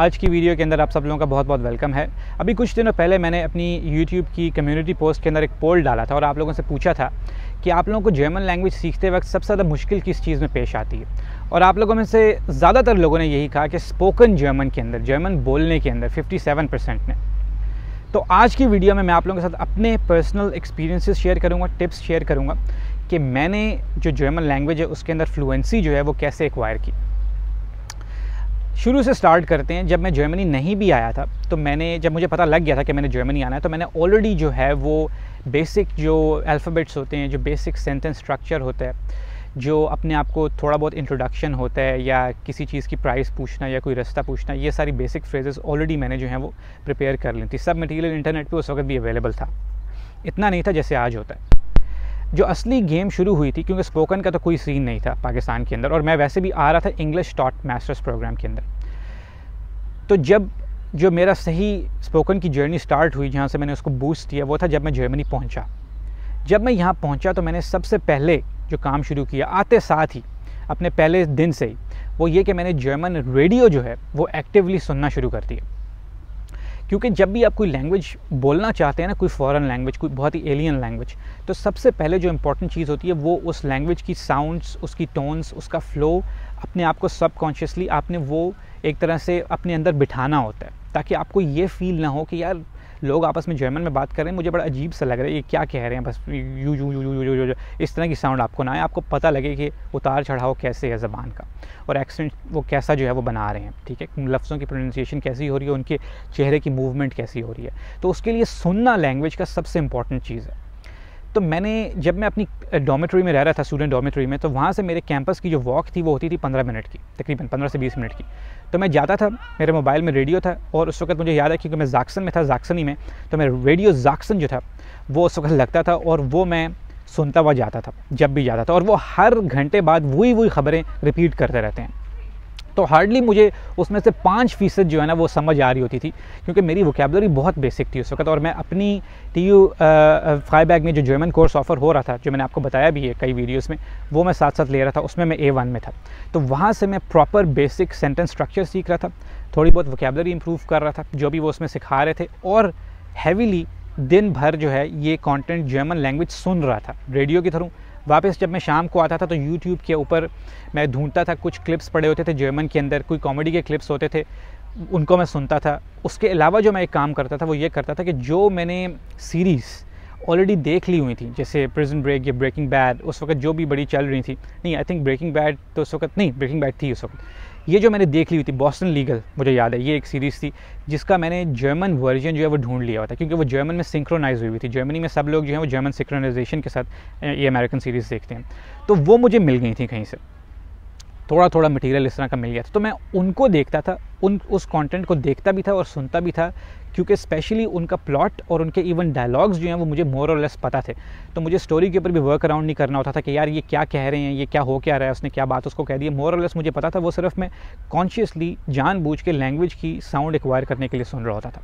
आज की वीडियो के अंदर आप सब लोगों का बहुत बहुत वेलकम है अभी कुछ दिनों पहले मैंने अपनी यूट्यूब की कम्युनिटी पोस्ट के अंदर एक पोल डाला था और आप लोगों से पूछा था कि आप लोगों को जर्मन लैंग्वेज सीखते वक्त सबसे ज़्यादा मुश्किल किस चीज़ में पेश आती है और आप लोगों में से ज़्यादातर लोगों ने यही कहा कि स्पोकन जर्मन के अंदर जर्मन बोलने के अंदर फिफ्टी परसेंट ने तो आज की वीडियो में मैं आप लोगों के साथ अपने पर्सनल एक्सपीरियंसेस शेयर करूँगा टिप्स शेयर करूँगा कि मैंने जो जर्मन लैंग्वेज है उसके अंदर फ्लुएंसी जो है वो कैसे एक्वायर की शुरू से स्टार्ट करते हैं जब मैं जर्मनी नहीं भी आया था तो मैंने जब मुझे पता लग गया था कि मैंने जर्मनी आना है तो मैंने ऑलरेडी जो है वो बेसिक जो अल्फ़ाबेट्स होते हैं जो बेसिक सेंटेंस स्ट्रक्चर होता है जो अपने आप को थोड़ा बहुत इंट्रोडक्शन होता है या किसी चीज़ की प्राइस पूछना या कोई रास्ता पूछना ये सारी बेसिक फ्रेजेस ऑलरेडी मैंने जो है वो प्रिपेयर कर ली थी सब मटेरियल इंटरनेट पे उस वक्त भी अवेलेबल था इतना नहीं था जैसे आज होता है जो असली गेम शुरू हुई थी क्योंकि स्पोकन का तो कोई सीन नहीं था पाकिस्तान के अंदर और मैं वैसे भी आ रहा था इंग्लिश टॉट मास्टर्स प्रोग्राम के अंदर तो जब जो मेरा सही स्पोकन की जर्नी स्टार्ट हुई जहाँ से मैंने उसको बूस्ट किया वो था जब मैं जर्मनी पहुँचा जब मैं यहाँ पहुँचा तो मैंने सबसे पहले जो काम शुरू किया आते साथ ही अपने पहले दिन से ही वो ये कि मैंने जर्मन रेडियो जो है वो एक्टिवली सुनना शुरू कर दिया क्योंकि जब भी आप कोई लैंग्वेज बोलना चाहते हैं ना कोई फॉरेन लैंग्वेज कोई बहुत ही एलियन लैंग्वेज तो सबसे पहले जो इंपॉर्टेंट चीज़ होती है वो उस लैंग्वेज की साउंड्स उसकी टोन्स उसका फ्लो अपने आप को सबकॉन्शियसली आपने वो एक तरह से अपने अंदर बिठाना होता है ताकि आपको ये फील ना हो कि यार लोग आपस में जर्मन में बात कर रहे हैं मुझे बड़ा अजीब सा लग रहा है ये क्या कह रहे हैं बस you you you you you you इस तरह की साउंड आपको ना आए आपको पता लगे कि उतार चढ़ाव कैसे है ज़बान का और एक्सेंट वो कैसा जो है वो बना रहे हैं ठीक है लफ्ज़ों की प्रोनाउंसिएशन कैसी हो रही है उनके चेहरे की मूवमेंट कैसी हो रही है तो उसके लिए सुनना लैंग्वेज का सबसे इंपॉर्टेंट चीज़ है तो मैंने जब मैं अपनी डॉमेट्री में रह रहा था स्टूडेंट डॉमेट्री में तो वहाँ से मेरे कैंपस की जो वॉक थी वो होती थी पंद्रह मिनट की तकरीबन पंद्रह से बीस मिनट की तो मैं जाता था मेरे मोबाइल में रेडियो था और उस वक्त मुझे याद है क्योंकि मैं जाक्सन में था जाक्सन ही में तो मैं रेडियो जाक्सन जो था वो उस वक्त लगता था और वो मैं सुनता हुआ जाता था जब भी जाता था और वो हर घंटे बाद वही वही खबरें रिपीट करते रहते हैं तो हार्डली मुझे उसमें से पाँच फीसद जो है ना वो समझ आ रही होती थी क्योंकि मेरी वोकेबलरी बहुत बेसिक थी उस वक्त और मैं अपनी टी यू फाइव बैग में जो जर्मन कोर्स ऑफर हो रहा था जो मैंने आपको बताया भी है कई वीडियोस में वो मैं साथ साथ ले रहा था उसमें मैं ए वन में था तो वहाँ से मैं प्रॉपर बेसिक सेंटेंस स्ट्रक्चर सीख रहा था थोड़ी बहुत वोकेबलरी इम्प्रूव कर रहा था जो भी वो उसमें सिखा रहे थे और हैवीली दिन भर जो है ये कंटेंट जर्मन लैंग्वेज सुन रहा था रेडियो के थ्रू वापस जब मैं शाम को आता था तो यूट्यूब के ऊपर मैं ढूंढता था कुछ क्लिप्स पड़े होते थे जर्मन के अंदर कोई कॉमेडी के क्लिप्स होते थे उनको मैं सुनता था उसके अलावा जो मैं एक काम करता था वो ये करता था कि जो मैंने सीरीज़ ऑलरेडी देख ली हुई थी जैसे प्रिजन ब्रेक या ब्रेकिंग बैड उस वक्त जो भी बड़ी चल रही थी नहीं आई थिंक ब्रेकिंग बैड तो उस वक्त नहीं ब्रेकिंग बैड थी उस वक्त ये जो मैंने देख ली हुई थी बॉस्टन लीगल मुझे याद है ये एक सीरीज़ थी जिसका मैंने जर्मन वर्जन जो है वो ढूंढ लिया हुआ था क्योंकि वो जर्मन में सिंक्रोनाइज हुई हुई थी जर्मनी में सब लोग जो है वो जर्मन सिंक्रोनाइजेशन के साथ ये अमेरिकन सीरीज़ देखते हैं तो वो मुझे मिल गई थी कहीं से थोड़ा थोड़ा मटेरियल इस तरह का मिल गया था तो मैं उनको देखता था उन उस कंटेंट को देखता भी था और सुनता भी था क्योंकि स्पेशली उनका प्लॉट और उनके इवन डायलॉग्स जो हैं वो मुझे मोर और लेस पता थे तो मुझे स्टोरी के ऊपर भी वर्क अराउंड नहीं करना होता था कि यार ये क्या कह रहे हैं ये क्या हो क्या रहा है उसने क्या बात उसको कह दी मोर और लेस मुझे पता था वो सिर्फ मैं कॉन्शियसली जानबूझ के लैंग्वेज की साउंड एक्वायर करने के लिए सुन रहा होता था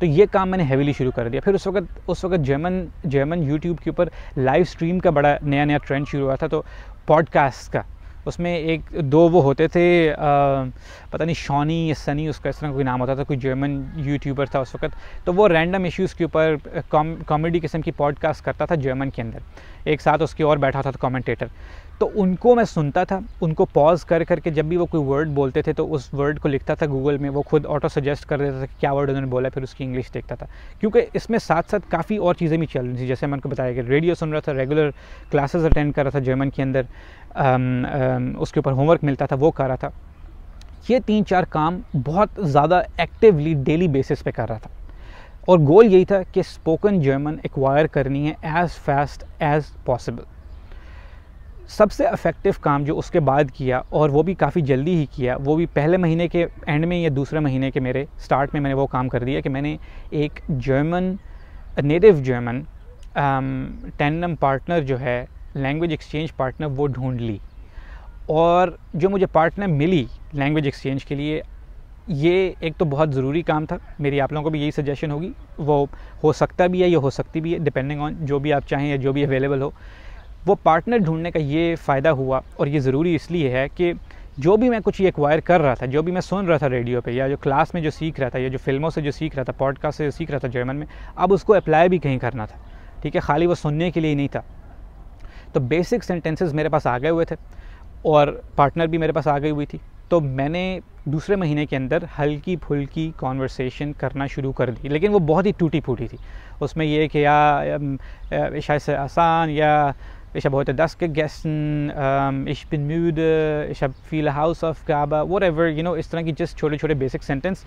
तो ये काम मैंने हैवीली शुरू कर दिया फिर उस वक्त उस वक्त जर्मन जर्मन यूट्यूब के ऊपर लाइव स्ट्रीम का बड़ा नया नया ट्रेंड शुरू हुआ था तो पॉडकास्ट का उसमें एक दो वो होते थे आ, पता नहीं शॉनी या सनी उसका इस तरह कोई नाम होता था कोई जर्मन यूट्यूबर था उस वक्त तो वो रैंडम इश्यूज़ के ऊपर कॉमेडी कौम, किस्म की पॉडकास्ट करता था जर्मन के अंदर एक साथ उसके और बैठा होता था कॉमेंटेटर तो उनको मैं सुनता था उनको पॉज कर करके जब भी वो कोई वर्ड बोलते थे तो उस वर्ड को लिखता था गूगल में वो खुद ऑटो सजेस्ट कर देता था कि क्या वर्ड उन्होंने बोला फिर उसकी इंग्लिश देखता था क्योंकि इसमें साथ साथ काफ़ी और चीज़ें भी चल रही थी जैसे मैंने उनको बताया कि रेडियो सुन रहा था रेगुलर क्लासेस अटेंड कर रहा था जर्मन के अंदर आम, um, आम, um, उसके ऊपर होमवर्क मिलता था वो कर रहा था ये तीन चार काम बहुत ज़्यादा एक्टिवली डेली बेसिस पे कर रहा था और गोल यही था कि स्पोकन जर्मन एक्वायर करनी है एज़ फास्ट एज़ पॉसिबल सबसे अफेक्टिव काम जो उसके बाद किया और वो भी काफ़ी जल्दी ही किया वो भी पहले महीने के एंड में या दूसरे महीने के मेरे स्टार्ट में मैंने वो काम कर दिया कि मैंने एक German native German tandem partner जो है लैंग्वेज एक्सचेंज पार्टनर वो ढूंढ ली और जो मुझे पार्टनर मिली लैंग्वेज एक्सचेंज के लिए ये एक तो बहुत ज़रूरी काम था मेरी आप लोगों को भी यही सजेशन होगी वो हो सकता भी है या हो सकती भी है डिपेंडिंग ऑन जो भी आप चाहें या जो भी अवेलेबल हो वो पार्टनर ढूंढने का ये फ़ायदा हुआ और ये ज़रूरी इसलिए है कि जो भी मैं कुछ ये एक्वायर कर रहा था जो भी मैं सुन रहा था रेडियो पे या जो क्लास में जो सीख रहा था या जो फिल्मों से जो सीख रहा था पॉडकास्ट से जो सीख रहा था जर्मन में अब उसको अप्लाई भी कहीं करना था ठीक है खाली वो सुनने के लिए ही नहीं था तो बेसिक सेंटेंसेस मेरे पास आ गए हुए थे और पार्टनर भी मेरे पास आ गई हुई थी तो मैंने दूसरे महीने के अंदर हल्की फुल्की कॉन्वर्सेशन करना शुरू कर दी लेकिन वो बहुत ही टूटी फूटी थी उसमें ये कि या शायद से आसान या ich habe heute das gegessen, ähm, ich bin müde, ich habe viele Hausaufgaben, whatever, you know, इस तरह की जस्ट छोटे छोटे बेसिक सेंटेंस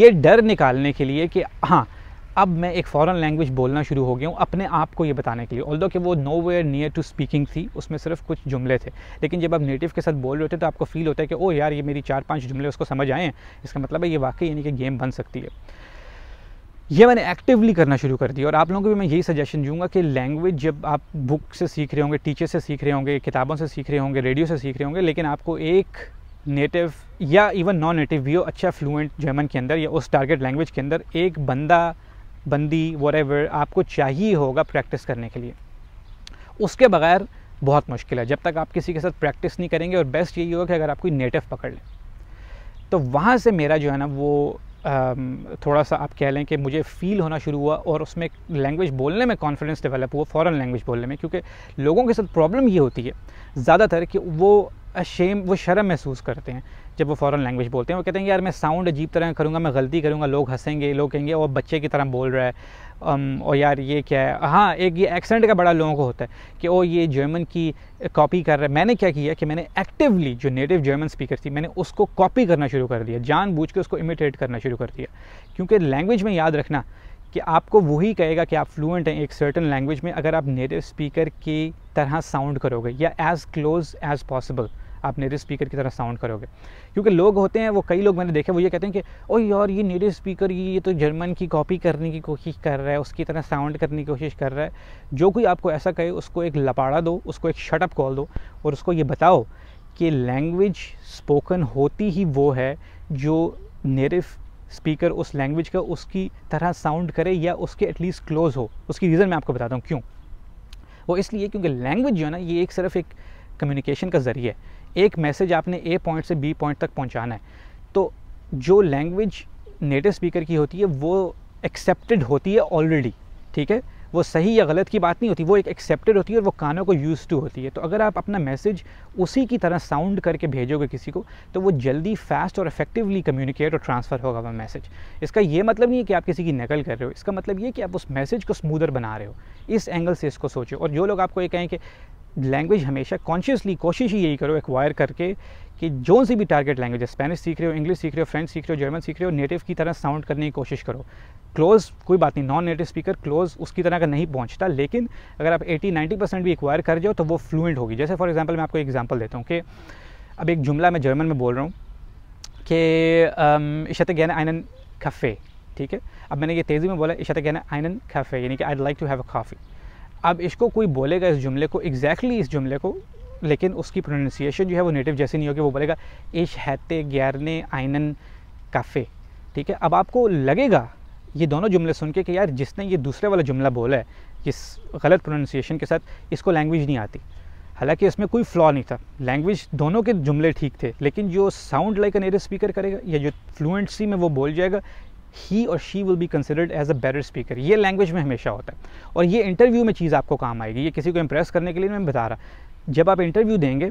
ये डर निकालने के लिए कि हाँ अब मैं एक फ़ॉरन लैंग्वेज बोलना शुरू हो गया हूँ अपने आप को ये बताने के लिए ऑल कि वो nowhere near to speaking थी उसमें सिर्फ कुछ जुमले थे लेकिन जब आप नेटिव के साथ बोल रहे होते तो आपको फील होता है कि ओ यार ये मेरी चार पाँच जुमले उसको समझ आए हैं इसका मतलब है ये वाकई यानी कि गेम बन सकती है ये मैंने एक्टिवली करना शुरू कर दिया और आप लोगों को भी मैं यही सजेशन दूंगा कि लैंग्वेज जब आप बुक से सीख रहे होंगे टीचर से सीख रहे होंगे किताबों से सीख रहे होंगे रेडियो से सीख रहे होंगे लेकिन आपको एक नेटिव या इवन नॉन नेटिव भी हो अच्छा फ्लुएंट जर्मन के अंदर या उस टारगेट लैंग्वेज के अंदर एक बंदा बंदी वॉर आपको चाहिए होगा प्रैक्टिस करने के लिए उसके बगैर बहुत मुश्किल है जब तक आप किसी के साथ प्रैक्टिस नहीं करेंगे और बेस्ट यही होगा कि अगर आप कोई नेटिव पकड़ लें तो वहाँ से मेरा जो है ना वो थोड़ा सा आप कह लें कि मुझे फ़ील होना शुरू हुआ और उसमें लैंग्वेज बोलने में कॉन्फिडेंस डेवलप हुआ फ़ॉरन लैंग्वेज बोलने में क्योंकि लोगों के साथ प्रॉब्लम ये होती है ज़्यादातर कि वो अशेम वो शर्म महसूस करते हैं जब वो फॉरेन लैंग्वेज बोलते हैं वो कहते हैं यार मैं साउंड अजीब तरह करूँगा मैं गलती करूँगा लोग हंसेंगे लोग कहेंगे वो बच्चे की तरह बोल रहा है um, और यार ये क्या है हाँ एक ये एक्सेंट का बड़ा लोगों को होता है कि ओ ये जर्मन की कॉपी कर रहा है मैंने क्या किया कि मैंने एक्टिवली जो नेटिव जर्मन स्पीकर थी मैंने उसको कॉपी करना शुरू कर दिया जानबूझ के उसको इमिटेट करना शुरू कर दिया क्योंकि लैंग्वेज में याद रखना कि आपको वही कहेगा कि आप फ्लुएंट हैं एक सर्टन लैंग्वेज में अगर आप नेटिव स्पीकर की तरह साउंड करोगे या एज़ क्लोज एज़ पॉसिबल आप नेटिव स्पीकर की तरह साउंड करोगे क्योंकि लोग होते हैं वो कई लोग मैंने देखे वो ये कहते हैं कि ओ यार ये नेटिव स्पीकर ये ये तो जर्मन की कॉपी करने की कोशिश कर रहा है उसकी तरह साउंड करने की कोशिश कर रहा है जो कोई आपको ऐसा कहे उसको एक लपाड़ा दो उसको एक शटअप कॉल दो और उसको ये बताओ कि लैंग्वेज स्पोकन होती ही वो है जो नेटिव स्पीकर उस लैंग्वेज का उसकी तरह साउंड करे या उसके एटलीस्ट क्लोज हो उसकी रीज़न मैं आपको बताता हूँ क्यों वो इसलिए क्योंकि लैंग्वेज जो है ना ये एक सिर्फ एक कम्युनिकेशन का ज़रिए है एक मैसेज आपने ए पॉइंट से बी पॉइंट तक पहुँचाना है तो जो लैंग्वेज नेटिव स्पीकर की होती है वो एक्सेप्टेड होती है ऑलरेडी ठीक है वो सही या गलत की बात नहीं होती वो एक एक्सेप्टेड होती है और वो कानों को यूज़ टू होती है तो अगर आप अपना मैसेज उसी की तरह साउंड करके भेजोगे किसी को तो वो जल्दी फास्ट और इफेक्टिवली कम्युनिकेट और ट्रांसफ़र होगा वह मैसेज इसका ये मतलब नहीं है कि आप किसी की नकल कर रहे हो इसका मतलब ये कि आप उस मैसेज को स्मूदर बना रहे हो इस एंगल से इसको सोचो और जो लोग आपको ये कहें कि लैंग्वेज हमेशा कॉन्शियसली कोशिश ही यही करो एक्वायर करके कि जो सी भी टारगेट लैंग्वेज है स्पेनिश सीख रहे हो इंग्लिश सीख रहे हो फ्रेंच सीख रहे हो जर्मन सीख रहे हो नेटिव की तरह साउंड करने की कोशिश करो क्लोज़ कोई बात नहीं नॉन नेटिव स्पीकर क्लोज़ उसकी तरह का नहीं पहुंचता लेकिन अगर आप 80-90 परसेंट भी एक्वायर कर जाओ तो वो फ्लूएंट होगी जैसे फॉर एग्जाम्पल मैं आपको एग्जाम्पल देता हूँ कि अब एक जुमला मैं जर्मन में बोल रहा हूँ कि um, इशत गैन आइनन कफ़े ठीक है अब मैंने ये तेज़ी में बोला इशत गैन आइनन कफ़े यानी कि I like to have a coffee अब इसको कोई बोलेगा इस जुमले को एग्जैक्टली exactly इस जुमले को लेकिन उसकी प्रोनाउंसिएशन जो है वो नेटिव जैसे नहीं होगी वो बोलेगा इश हैते ग्यारने आइनन काफ़े ठीक है अब आपको लगेगा ये दोनों जुमले सुन के कि यार जिसने ये दूसरे वाला जुमला बोला है इस गलत प्रोनाउंसिएशन के साथ इसको लैंग्वेज नहीं आती हालांकि इसमें कोई फ्लॉ नहीं था लैंग्वेज दोनों के जुमले ठीक थे लेकिन जो sound like a native speaker करेगा या जो फ्लुएंसी में वो बोल जाएगा ही और she will be considered as a better speaker ये लैंग्वेज में हमेशा होता है और ये इंटरव्यू में चीज़ आपको काम आएगी ये किसी को इम्प्रेस करने के लिए मैं बता रहा जब आप इंटरव्यू देंगे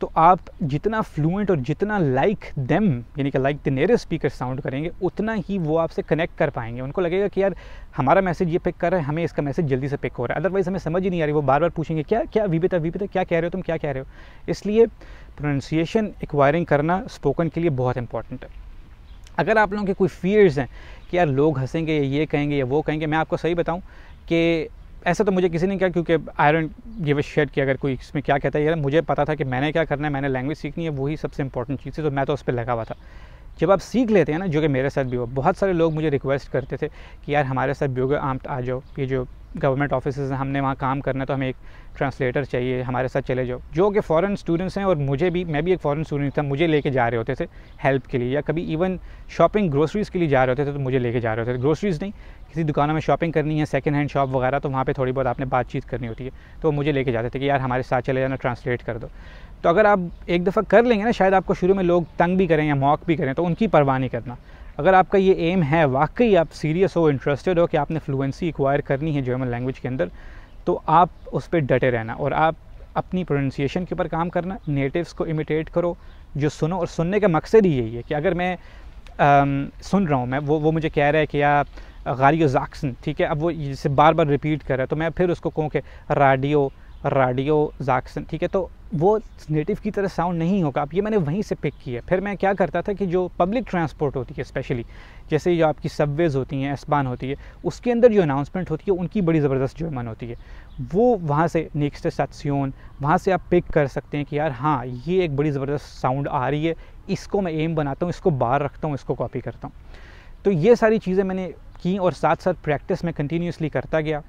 तो आप जितना फ्लुएंट और जितना लाइक देम यानी कि like the nearest speaker sound करेंगे उतना ही वो आपसे कनेक्ट कर पाएंगे उनको लगेगा कि यार हमारा मैसेज ये पिक कर रहा है हमें इसका मैसेज जल्दी से पिक हो रहा है अदरवाइज़ हमें समझ ही नहीं आ रही वो बार बार पूछेंगे क्या क्या विपिता विपिता क्या कह रहे हो तुम क्या कह रहे हो इसलिए प्रोनाउंसिएशन एक्वायरिंग करना स्पोकन के लिए बहुत इंपॉर्टेंट है अगर आप लोगों के कोई फियर्स हैं कि यार लोग हंसेंगे ये कहेंगे या वो कहेंगे मैं आपको सही बताऊँ कि ऐसा तो मुझे किसी ने किया क्योंकि I don't give a shit कि अगर कोई इसमें क्या कहता है यार मुझे पता था कि मैंने क्या करना है मैंने लैंग्वेज सीखनी है वही सबसे इंपॉर्टेंट चीज़ है तो मैं तो उस पर लगा हुआ था जब आप सीख लेते हैं ना जो कि मेरे साथ भी हो बहुत सारे लोग मुझे रिक्वेस्ट करते थे कि यार हमारे साथ ब्यूगो आम आ जाओ ये जो गवर्नमेंट ऑफिस हैं हमने वहाँ काम करना है तो हमें एक ट्रांसलेटर चाहिए हमारे साथ चले जाओ जो कि फ़ॉरन स्टूडेंट्स हैं और मुझे भी मैं भी एक फ़ॉरन स्टूडेंट था मुझे लेके जा रहे होते थे हेल्प के लिए या कभी इवन शॉपिंग ग्रोसरीज़ के लिए जा रहे होते थे तो मुझे लेके जा रहे होते थे ग्रोसरीज़ नहीं किसी दुकानों में शॉपिंग करनी है सेकेंड हैंड शॉप वगैरह तो वहाँ पर थोड़ी बहुत आपने बातचीत करनी होती है तो मुझे लेके जाते थे कि यार हमारे साथ चले जाना ट्रांसलेट कर दो तो अगर आप एक दफ़ा कर लेंगे ना शायद आपको शुरू में लोग तंग भी करें या मॉक भी करें तो उनकी परवाह नहीं करना अगर आपका ये एम है वाकई आप सीरियस हो इंटरेस्टेड हो कि आपने फ्लुएंसी एक्वायर करनी है जर्मन लैंग्वेज के अंदर तो आप उस पर डटे रहना और आप अपनी प्रोनंसिएशन के ऊपर काम करना नेटिव्स को इमिटेट करो जो सुनो और सुनने का मकसद ही यही है कि अगर मैं आम, सुन रहा हूँ मैं वो वो मुझे कह रहा है कि या गारियो जाक्सन ठीक है अब वो जिसे बार बार रिपीट कर रहा है तो मैं फिर उसको कहूँ कि राडियो राडियो जैक्सन ठीक है तो वो नेटिव की तरह साउंड नहीं होगा अब ये मैंने वहीं से पिक की है फिर मैं क्या करता था कि जो पब्लिक ट्रांसपोर्ट होती है स्पेशली जैसे जो आपकी सबवेज़ होती हैं एसबान होती है उसके अंदर जो अनाउंसमेंट होती है उनकी बड़ी ज़बरदस्त जर्मन होती है वो वहाँ से नेक्स्ट सेक्सियोन वहाँ से आप पिक कर सकते हैं कि यार हाँ ये एक बड़ी ज़बरदस्त साउंड आ रही है इसको मैं एम बनाता हूँ इसको बाहर रखता हूँ इसको कॉपी करता हूँ तो ये सारी चीज़ें मैंने की और साथ साथ प्रैक्टिस में कंटिन्यूसली करता गया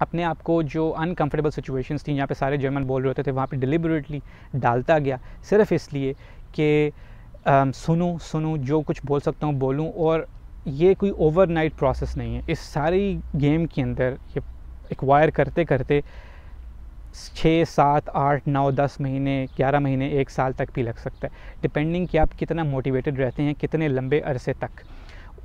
अपने आप को जो अनकंफर्टेबल सिचुएशंस थी जहाँ पे सारे जर्मन बोल रहे होते थे वहाँ पे डिलिबरेटली डालता गया सिर्फ इसलिए कि सुनूँ सुनूँ जो कुछ बोल सकता हूँ बोलूँ और ये कोई ओवरनाइट प्रोसेस नहीं है इस सारी गेम के अंदर ये एक्वायर करते करते छः सात आठ नौ दस महीने ग्यारह महीने एक साल तक भी लग सकता है डिपेंडिंग कि आप कितना मोटिवेटेड रहते हैं कितने लंबे अरसे तक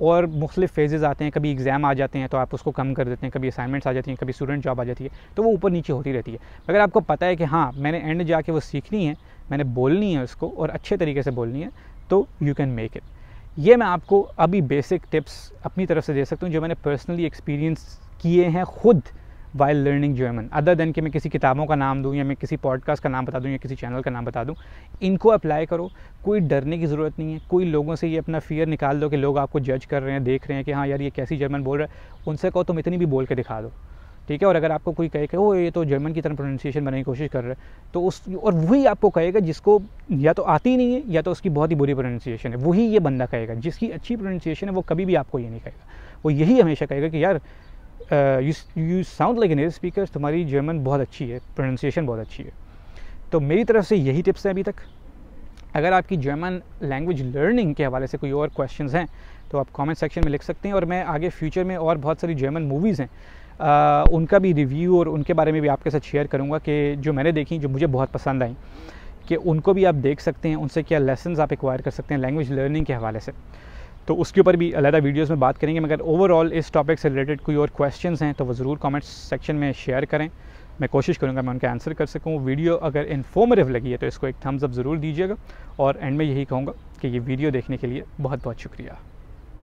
और मुख्तलिफ फेजेज़ आते हैं कभी एग्ज़ाम आ जाते हैं तो आप उसको कम कर देते हैं कभी असाइनमेंट्स आ जाती हैं कभी स्टूडेंट जॉब आ जाती है तो वो ऊपर नीचे होती रहती है मगर आपको पता है कि हाँ मैंने एंड जाके वो सीखनी है मैंने बोलनी है उसको और अच्छे तरीके से बोलनी है तो यू कैन मेक इट ये मैं आपको अभी बेसिक टिप्स अपनी तरफ से दे सकता हूँ जो मैंने पर्सनली एक्सपीरियंस किए हैं ख़ुद while learning German other than कि मैं किसी किताबों का नाम दूँ या मैं किसी पॉडकास्ट का नाम बता दूँ या किसी चैनल का नाम बता दूँ इनको अप्लाई करो कोई डरने की ज़रूरत नहीं है कोई लोगों से ये अपना फियर निकाल दो कि लोग आपको जज कर रहे हैं देख रहे हैं कि हाँ यार ये कैसी जर्मन बोल रहा है उनसे कहो तुम इतनी भी बोल के दिखा दो ठीक है और अगर आपको कोई कहे कि ओ ये तो जर्मन की तरह प्रोनाउंसिएशन बनाने की कोशिश कर रहा है तो उस और वही आपको कहेगा जिसको या तो आती ही नहीं है या तो उसकी बहुत ही बुरी प्रोनाउंसिएशन है वही ये बंदा कहेगा जिसकी अच्छी प्रोनाउंसिएशन है वो कभी भी आपको ये नहीं कहेगा वो यही हमेशा कहेगा कि यार you you sound like native speaker तुम्हारी जर्मन बहुत अच्छी है प्रोनाउंसिएशन बहुत अच्छी है तो मेरी तरफ से यही टिप्स हैं अभी तक अगर आपकी जर्मन लैंग्वेज लर्निंग के हवाले से कोई और क्वेश्चंस हैं तो आप कमेंट सेक्शन में लिख सकते हैं और मैं आगे फ्यूचर में और बहुत सारी जर्मन मूवीज़ हैं आ, uh, उनका भी रिव्यू और उनके बारे में भी आपके साथ शेयर करूँगा कि जो मैंने देखी जो मुझे बहुत पसंद आई कि उनको भी आप देख सकते हैं उनसे क्या लेसन आप एक्वायर कर सकते हैं लैंग्वेज लर्निंग के हवाले से तो उसके ऊपर भी अलहदा वीडियोज़ में बात करेंगे मगर ओवरऑल इस टॉपिक से रिलेटेड कोई और क्वेश्चन हैं तो वो ज़रूर कॉमेंट्स सेक्शन में शेयर करें मैं कोशिश करूँगा मैं उनका आंसर कर सकूँ वीडियो अगर इन्फॉर्मेटिव लगी है तो इसको एक थम्स अप ज़रूर दीजिएगा और एंड में यही कहूँगा कि ये वीडियो देखने के लिए बहुत बहुत शुक्रिया